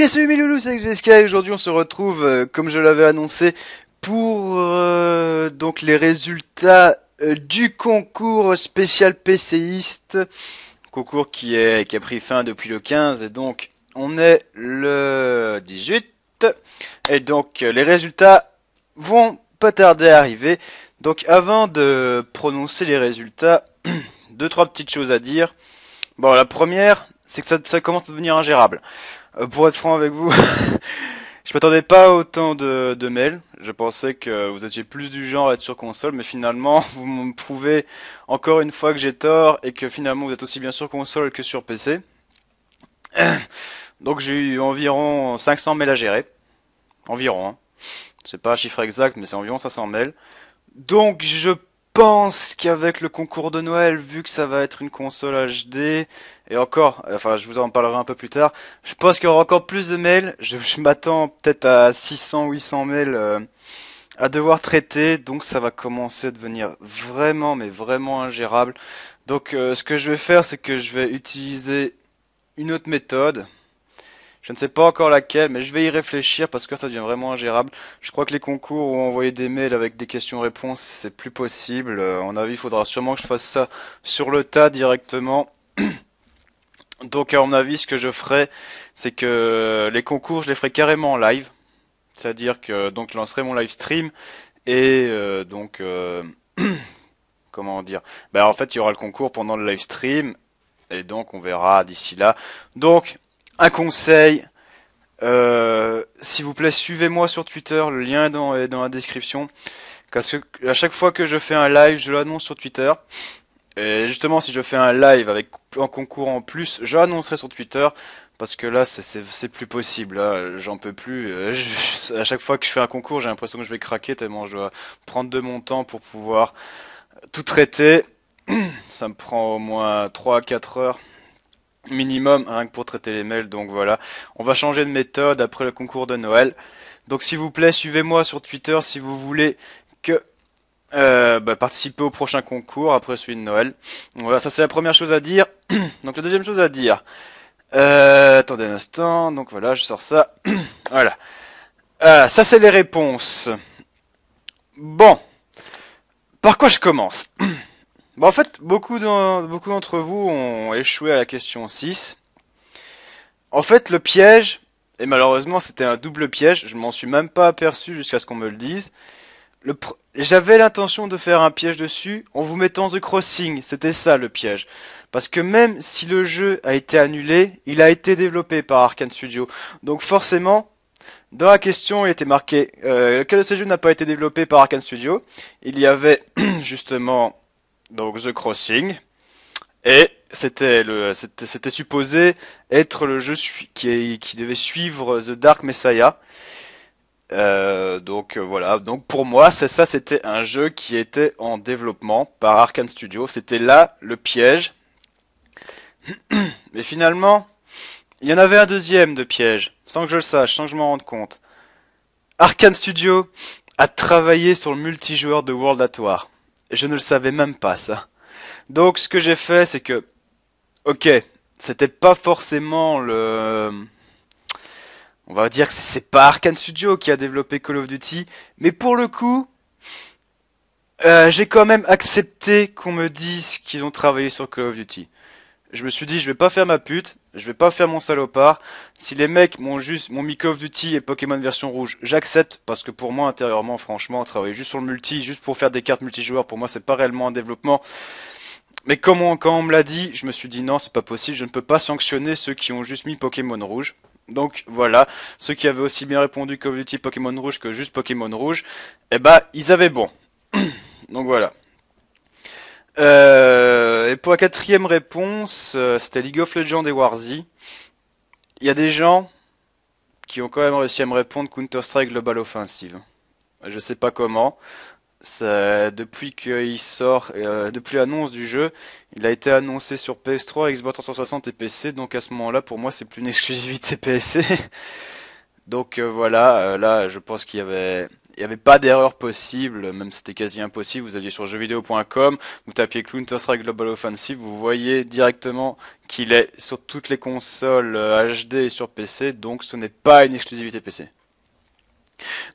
bien salut mes loulous, c'est XBSK aujourd'hui on se retrouve, euh, comme je l'avais annoncé, pour euh, donc les résultats euh, du concours spécial PCiste, concours qui, est, qui a pris fin depuis le 15 et donc on est le 18 et donc les résultats vont pas tarder à arriver. Donc avant de prononcer les résultats, deux trois petites choses à dire. Bon la première, c'est que ça, ça commence à devenir ingérable. Euh, pour être franc avec vous, je m'attendais pas autant de, de mails. Je pensais que vous étiez plus du genre à être sur console, mais finalement, vous me prouvez encore une fois que j'ai tort et que finalement vous êtes aussi bien sur console que sur PC. Donc j'ai eu environ 500 mails à gérer. Environ, hein. C'est pas un chiffre exact, mais c'est environ 500 mails. Donc je je pense qu'avec le concours de Noël, vu que ça va être une console HD, et encore, enfin je vous en parlerai un peu plus tard, je pense qu'il y aura encore plus de mails, je, m'attends peut-être à 600, 800 mails euh, à devoir traiter, donc ça va commencer à devenir vraiment, mais vraiment ingérable. Donc euh, ce que je vais faire, c'est que je vais utiliser une autre méthode, je ne sais pas encore laquelle, mais je vais y réfléchir parce que ça devient vraiment ingérable. Je crois que les concours où on des mails avec des questions-réponses, c'est plus possible. en euh, avis, il faudra sûrement que je fasse ça sur le tas directement. Donc, à mon avis, ce que je ferai, c'est que les concours, je les ferai carrément en live. C'est-à-dire que donc je lancerai mon live stream et euh, donc euh, comment dire bah, en fait il y aura le concours pendant le live stream et donc on verra d'ici là. Donc un conseil, euh, s'il vous plaît, suivez-moi sur Twitter, le lien est dans, la description. Parce que à chaque fois que je fais un live, je l'annonce sur Twitter. Et justement, si je fais un live avec un concours en plus, je l'annoncerai sur Twitter. Parce que là, c'est plus possible. j'en peux plus. Euh, à chaque fois que je fais un concours, j'ai l'impression que je vais craquer tellement je dois prendre de mon temps pour pouvoir tout traiter. Ça me prend au moins 3 4 heures minimum, rien que pour traiter les mails. Donc voilà, on va changer de méthode après le concours de Noël. Donc s'il vous plaît, suivez-moi sur Twitter si vous voulez que euh, bah, participer au prochain concours après celui de Noël. voilà, ça c'est la première chose à dire. Donc la deuxième chose à dire. Euh, attendez un instant, donc voilà, je sors ça. voilà. Euh, ça c'est les réponses. Bon. Par quoi je commence Bah, en fait, beaucoup d'entre vous ont échoué à la question 6. En fait, le piège, et malheureusement c'était un double piège, je m'en suis même pas aperçu jusqu'à ce qu'on me le dise. J'avais l'intention de faire un piège dessus en vous mettant The Crossing, c'était ça le piège. Parce que même si le jeu a été annulé, il a été développé par Arkane Studio. Donc forcément, dans la question, il était marqué euh, lequel de ces jeux n'a pas été développé par Arkane Studio. Il y avait justement donc The Crossing. Et c'était c'était, supposé être le jeu qui, qui devait suivre The Dark Messiah. Euh, donc euh, voilà, donc pour moi, ça, c'était un jeu qui était en développement par Arkane Studio. C'était là le piège. Mais finalement, il y en avait un deuxième de piège, sans que je le sache, sans que je m'en rende compte. Arkane Studio a travaillé sur le multijoueur de World at War je ne le savais même pas ça. Donc ce que j'ai fait, c'est que, ok, c'était pas forcément le... On va dire que c'est pas Arkane Studio qui a développé Call of Duty, mais pour le coup, euh, j'ai quand même accepté qu'on me dise qu'ils ont travaillé sur Call of Duty je me suis dit, je vais pas faire ma pute, je vais pas faire mon salopard. Si les mecs m'ont juste mon Call of Duty et Pokémon version rouge, j'accepte parce que pour moi intérieurement, franchement, travailler juste sur le multi, juste pour faire des cartes multijoueurs, pour moi c'est pas réellement un développement. Mais comme on, quand on me l'a dit, je me suis dit non, c'est pas possible, je ne peux pas sanctionner ceux qui ont juste mis Pokémon rouge. Donc voilà, ceux qui avaient aussi bien répondu Call of Duty Pokémon rouge que juste Pokémon rouge, eh bah ils avaient bon. Donc voilà. Euh, et pour la quatrième réponse, euh, c'était League of Legends et Warzy. Il y a des gens qui ont quand même réussi à me répondre Counter-Strike Global Offensive. Je sais pas comment. depuis qu'il sort, euh, depuis l'annonce du jeu, il a été annoncé sur PS3, Xbox 360 et PC. Donc à ce moment-là, pour moi, c'est plus une exclusivité PC. donc euh, voilà, là, je pense qu'il y avait il n'y avait pas d'erreur possible, même c'était quasi impossible. Vous alliez sur jeuxvideo.com, vous tapiez Clunter strike Global Offensive, vous voyez directement qu'il est sur toutes les consoles HD euh, et sur PC, donc ce n'est pas une exclusivité PC.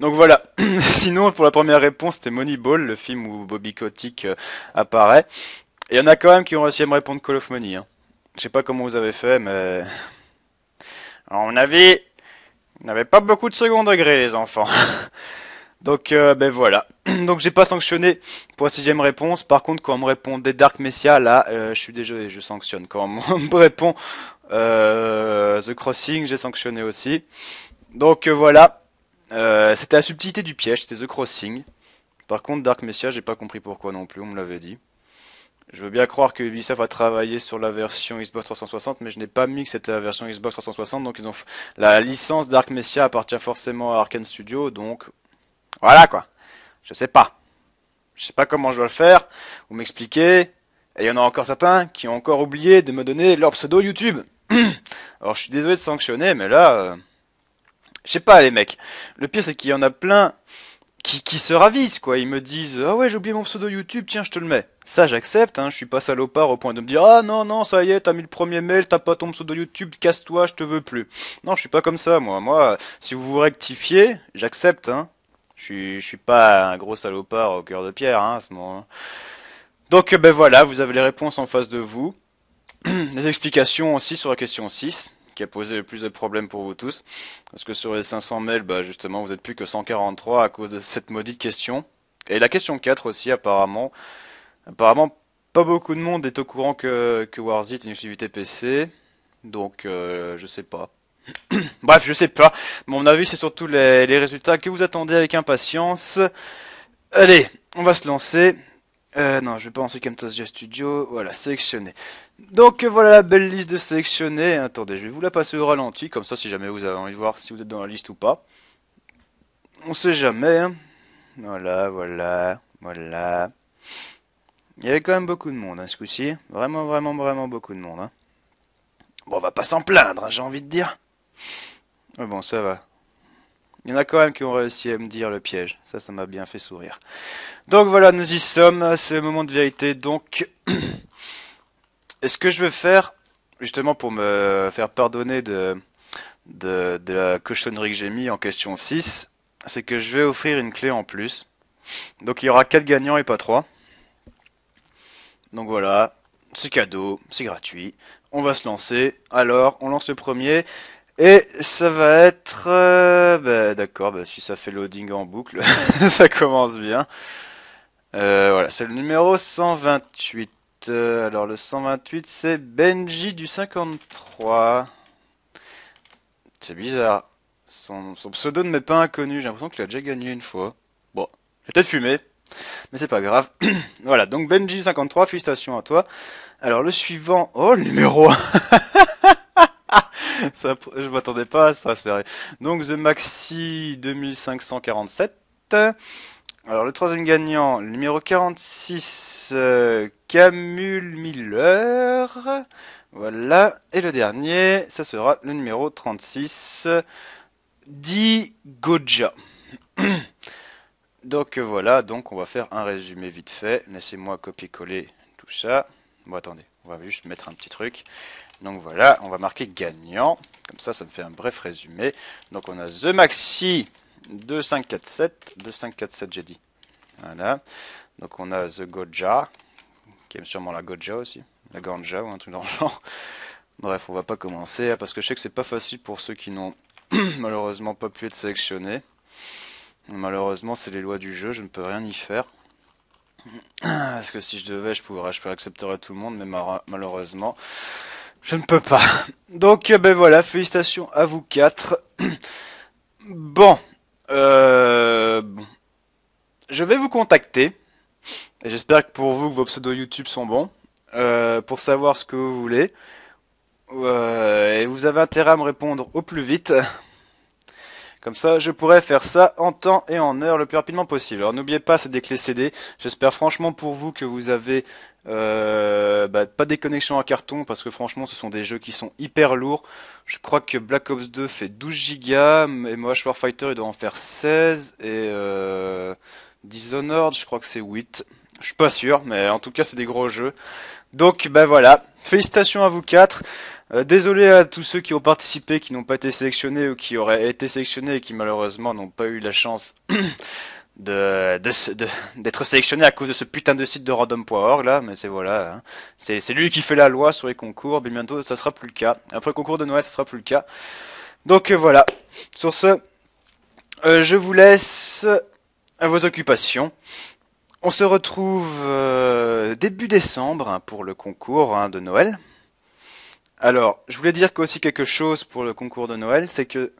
Donc voilà. Sinon, pour la première réponse, c'était Moneyball, le film où Bobby Kotick euh, apparaît. Il y en a quand même qui ont réussi à me répondre Call of Money. Hein. Je sais pas comment vous avez fait, mais... A mon avis vous n'avez pas beaucoup de second degré, les enfants. Donc euh, ben voilà. Donc j'ai pas sanctionné pour la sixième réponse. Par contre, quand on me répond Dark Messia, là, euh, je suis déjà je sanctionne. Quand on me répond euh, The Crossing, j'ai sanctionné aussi. Donc voilà. c'était la subtilité du piège, c'était The Crossing. Par contre, Dark Messia, j'ai pas compris pourquoi non plus, on me l'avait dit. Je veux bien croire que Ubisoft a travaillé sur la version Xbox 360, mais je n'ai pas mis que c'était la version Xbox 360, donc ils ont la licence Dark Messia appartient forcément à Arkane Studio, donc voilà quoi. Je sais pas. Je sais pas comment je dois le faire. Vous m'expliquez. Et il y en a encore certains qui ont encore oublié de me donner leur pseudo YouTube. Alors je suis désolé de sanctionner, mais là, euh, je sais pas les mecs. Le pire c'est qu'il y en a plein qui, se ravissent quoi. Ils me disent ah ouais j'ai oublié mon pseudo YouTube, tiens je te le mets. Ça j'accepte, hein. je suis pas salopard au point de me dire ah non non ça y est t'as mis le premier mail, t'as pas ton pseudo YouTube, casse-toi, je te veux plus. Non je suis pas comme ça moi. Moi si vous vous rectifiez, j'accepte hein. Je suis, suis pas un gros salopard au cœur de pierre hein, à ce moment. Donc euh, ben voilà, vous avez les réponses en face de vous. Les explications aussi sur la question 6, qui a posé le plus de problèmes pour vous tous. Parce que sur les 500 mails, ben, justement, vous êtes plus que 143 à cause de cette maudite question. Et la question 4 aussi, apparemment. Apparemment, pas beaucoup de monde est au courant que, Warzit est une activité PC. Donc, euh, je sais pas. Bref, je sais pas. Mon avis, c'est surtout les, résultats que vous attendez avec impatience. Allez, on va se lancer. Euh, non, je vais pas lancer Camtasia Studio. Voilà, sélectionner. Donc voilà la belle liste de sélectionnés. Attendez, je vais vous la passer au ralenti, comme ça si jamais vous avez envie de voir si vous êtes dans la liste ou pas. On sait jamais. Hein. Voilà, voilà, voilà. Il y avait quand même beaucoup de monde hein, ce coup-ci. Vraiment, vraiment, vraiment beaucoup de monde. Hein. Bon, on va pas s'en plaindre, j'ai envie de dire. Ah bon, ça va. Il y en a quand même qui ont réussi à me dire le piège. Ça, ça m'a bien fait sourire. Donc voilà, nous y sommes. C'est le moment de vérité. Donc, est ce que je veux faire, justement pour me faire pardonner de, de la cochonnerie que j'ai mis en question 6, c'est que je vais offrir une clé en plus. Donc il y aura 4 gagnants et pas 3. Donc voilà, c'est cadeau, c'est gratuit. On va se lancer. Alors, on lance le premier. Et ça va être... Euh, bah, D'accord, bah, si ça fait loading en boucle, ça commence bien. Euh, voilà, c'est le numéro 128. Euh, alors le 128, c'est Benji du 53. C'est bizarre. Son, pseudo ne m'est pas inconnu, j'ai l'impression qu'il a déjà gagné une fois. Bon, j'ai peut-être fumé, mais c'est pas grave. voilà, donc Benji 53, félicitations à toi. Alors le suivant... Oh, le numéro ça, je m'attendais pas à ça, c'est vrai. Donc The Maxi 2547. Alors le troisième gagnant, numéro 46, euh, Miller. Voilà. Et le dernier, ça sera le numéro 36, Di Goja. donc euh, voilà, donc on va faire un résumé vite fait. Laissez-moi copier-coller tout ça. Bon attendez, on va juste mettre un petit truc. Donc voilà, on va marquer gagnant. Comme ça, ça me fait un bref résumé. Donc on a The Maxi 2547. 2547 j'ai dit. Voilà. Donc on a The Goja, qui aime sûrement la Goja aussi. La Ganja ou un truc dans le genre. Bref, on va pas commencer, hein, parce que je sais que c'est pas facile pour ceux qui n'ont malheureusement pas pu être sélectionnés. Malheureusement, c'est les lois du jeu, je ne peux rien y faire. Parce que si je devais, je pourrais, je tout le monde, mais malheureusement, je ne peux pas. Donc, eh ben voilà, félicitations à vous quatre. Bon. Euh, Je vais vous contacter. et J'espère que pour vous, que vos pseudos YouTube sont bons. Euh, pour savoir ce que vous voulez. Euh, et vous avez intérêt à me répondre au plus vite. Comme ça, je pourrais faire ça en temps et en heure le plus rapidement possible. Alors n'oubliez pas, c'est des clés CD. J'espère franchement pour vous que vous avez euh, bah, pas des connexions à carton parce que franchement ce sont des jeux qui sont hyper lourds. Je crois que Black Ops 2 fait 12 Go, et Moash Warfighter il doit en faire 16 et euh, Dishonored je crois que c'est 8. Je suis pas sûr mais en tout cas c'est des gros jeux. Donc ben voilà, félicitations à vous quatre. Euh, désolé à tous ceux qui ont participé, qui n'ont pas été sélectionnés ou qui auraient été sélectionnés et qui malheureusement n'ont pas eu la chance de d'être sélectionnés à cause de ce putain de site de random.org là, mais c'est voilà, hein. c'est lui qui fait la loi sur les concours, mais bientôt ça sera plus le cas. Après le concours de Noël, ça sera plus le cas. Donc euh, voilà. Sur ce, euh, je vous laisse à vos occupations. On se retrouve début décembre hein, pour le concours hein, de Noël. Alors, je voulais dire aussi quelque chose pour le concours de Noël, c'est que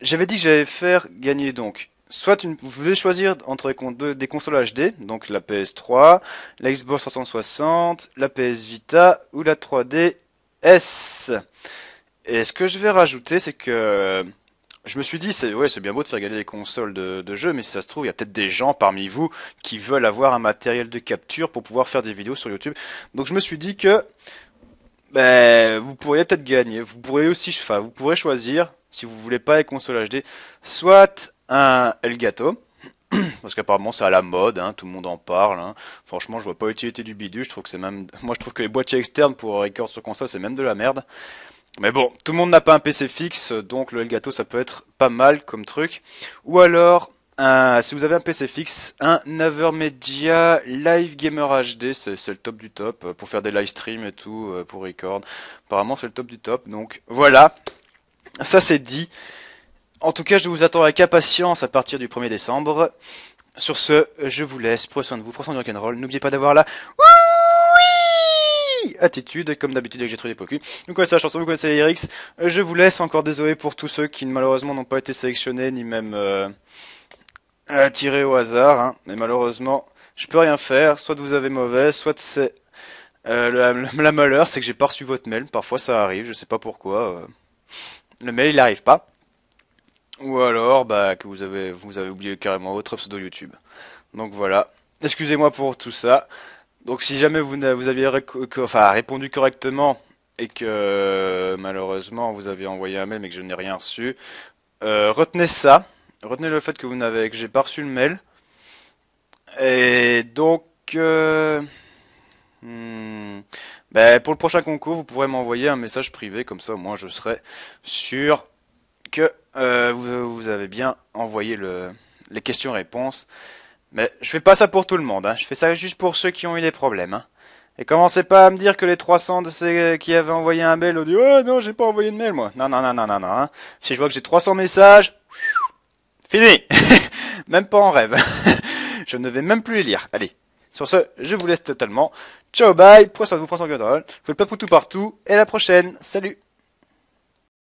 j'avais dit que j'allais faire gagner donc. Soit une, vous pouvez choisir entre des consoles HD, donc la PS3, la Xbox 360, la PS Vita ou la 3DS. Et ce que je vais rajouter, c'est que je me suis dit, c'est ouais, bien beau de faire gagner des consoles de, de jeux, mais si ça se trouve, il y a peut-être des gens parmi vous qui veulent avoir un matériel de capture pour pouvoir faire des vidéos sur YouTube. Donc je me suis dit que ben, vous pourriez peut-être gagner. Vous pourriez aussi, enfin, vous pourrez choisir, si vous voulez pas les console HD, soit un Elgato, parce qu'apparemment c'est à la mode, hein, tout le monde en parle. Hein. Franchement, je vois pas l'utilité du bidu, Je trouve que c'est même, moi, je trouve que les boîtiers externes pour record sur console, c'est même de la merde. Mais bon, tout le monde n'a pas un PC fixe, donc le Elgato, ça peut être pas mal comme truc. Ou alors si vous avez un PC fixe, un 9 Media Live Gamer HD, c'est le top du top, euh, pour faire des live streams et tout, euh, pour record. Apparemment, c'est le top du top, donc voilà, ça c'est dit. En tout cas, je vous attends avec impatience à partir du 1er décembre. Sur ce, je vous laisse, prenez soin de vous, prenez soin du rock'n'roll, n'oubliez pas d'avoir la attitude, comme d'habitude j'ai trouvé des Pocu. Vous connaissez la chanson, vous connaissez les Je vous laisse encore désolé pour tous ceux qui malheureusement n'ont pas été sélectionnés, ni même tiré au hasard, hein. mais malheureusement, je peux rien faire. Soit vous avez mauvais, soit c'est euh, la, malheur, c'est que j'ai pas reçu votre mail. Parfois, ça arrive, je sais pas pourquoi. Euh. Le mail, il arrive pas. Ou alors, bah, que vous avez, vous avez oublié carrément votre pseudo YouTube. Donc voilà. Excusez-moi pour tout ça. Donc si jamais vous, vous aviez enfin, répondu correctement et que malheureusement vous avez envoyé un mail mais que je n'ai rien reçu, euh, retenez ça retenez le fait que vous n'avez que j'ai pas reçu le mail. Et donc euh, hmm, ben, pour le prochain concours, vous pourrez m'envoyer un message privé comme ça, moi je serai sûr que euh, vous, avez bien envoyé le, les questions-réponses. Mais je fais pas ça pour tout le monde, hein. je fais ça juste pour ceux qui ont eu des problèmes. Hein. Et commencez pas à me dire que les 300 de ceux qui avaient envoyé un mail ont dit « Oh non, j'ai pas envoyé de mail, moi !» Non, non, non, non, non, non. Hein. Si je vois que j'ai 300 messages, Fini Même pas en rêve. je ne vais même plus les lire. Allez. Sur ce, je vous laisse totalement. Ciao, bye. Poisson vous poisson de contrôle. Faites pas pour tout partout. Et à la prochaine. Salut